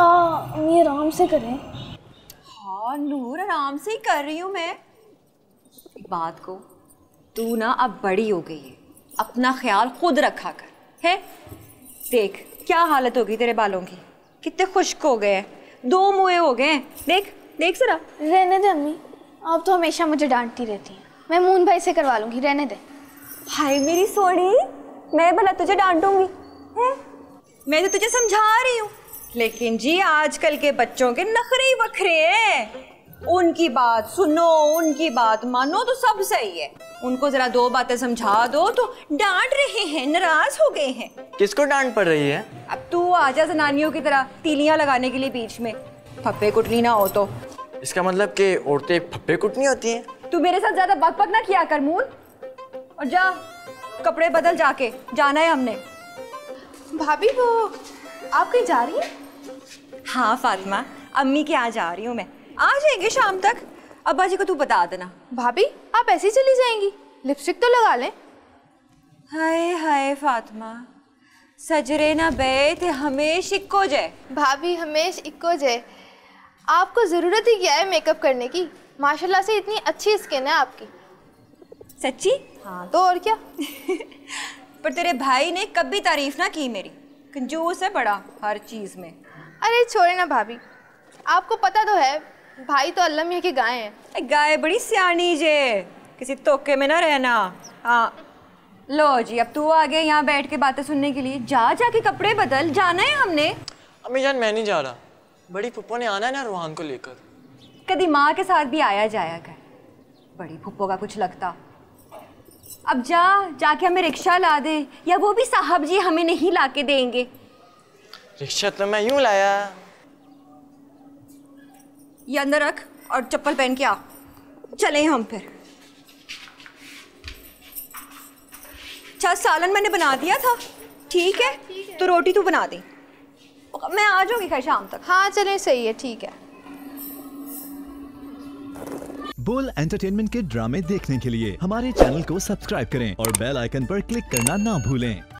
आराम से करें हाँ नूर आराम से ही कर रही हूँ मैं बात को तू ना अब बड़ी हो गई है अपना ख्याल खुद रखा कर है देख क्या हालत होगी तेरे बालों की कितने खुश्क हो गए दो मुहे हो गए देख देख सरा रहने दे अम्मी आप तो हमेशा मुझे डांटती रहती हैं मैं मून भाई से करवा लूँगी रहने दे भाई मेरी सोनी मैं भला तुझे डांटूंगी है मैं तो तुझे समझा रही हूँ लेकिन जी आजकल के बच्चों के नखरे ही वखरे हैं उनकी बात सुनो उनकी बात मानो तो सब सही है उनको जरा दो बातें समझा दो तो डांट रहे हैं नाराज हो गए हैं किसको डांट पड़ रही है अब तू आजा जनानियों की तरह तीलियां लगाने के लिए बीच में फप्पे कुटनी ना हो तो इसका मतलब कि औरतें फप्पे कुटनी होती हैं तू मेरे साथ ज्यादा बक बक ना किया कर मून और जा कपड़े बदल जाके जाना है हमने भाभी वो आप कहीं जा रही हैं हाँ फातिमा अम्मी के यहाँ जा रही हूँ मैं आ जाएंगे शाम तक अब्बा जी को तू बता देना भाभी आप ऐसे ही चली जाएंगी लिपस्टिक तो लगा लें हाय हाय फातिमा सजरे ना बे थे हमेश इक्को जय भाभी हमेश इक्को जय आपको ज़रूरत ही क्या है मेकअप करने की माशाल्लाह से इतनी अच्छी स्किन है आपकी सच्ची हाँ तो और क्या पर तेरे भाई ने कभी तारीफ ना की मेरी कंजूस है बड़ा हर चीज़ में अरे छोड़े ना भाभी आपको पता तो है भाई तो अल्लाह मियाँ की गाय है गाय बड़ी सियानी जे किसी तोके में ना रहना हाँ लो जी अब तू आ गए यहाँ बैठ के बातें सुनने के लिए जा जा के कपड़े बदल जाना है हमने अम्मी जान मैं नहीं जा रहा बड़ी पुप्पो ने आना है ना रोहान को लेकर कभी माँ के साथ भी आया जाया कर बड़ी पुप्पो का कुछ लगता अब जा जाके हमें रिक्शा ला दे या वो भी साहब जी हमें नहीं ला के देंगे रिक्शा तो मैं यूं लाया ये अंदर रख और चप्पल पहन के आ चले हम फिर अच्छा सालन मैंने बना दिया था ठीक है, है। तो रोटी तू बना दे मैं आ जाऊंगी खैर शाम तक हाँ चले सही है ठीक है बोल एंटरटेनमेंट के ड्रामे देखने के लिए हमारे चैनल को सब्सक्राइब करें और बेल आइकन पर क्लिक करना ना भूलें